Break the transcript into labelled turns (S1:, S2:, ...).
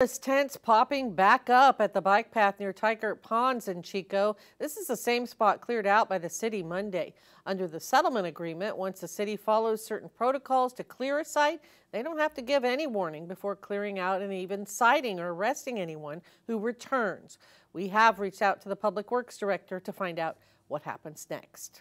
S1: This tents popping back up at the bike path near Tykert Ponds in Chico. This is the same spot cleared out by the city Monday. Under the settlement agreement, once the city follows certain protocols to clear a site, they don't have to give any warning before clearing out and even citing or arresting anyone who returns. We have reached out to the Public Works Director to find out what happens next.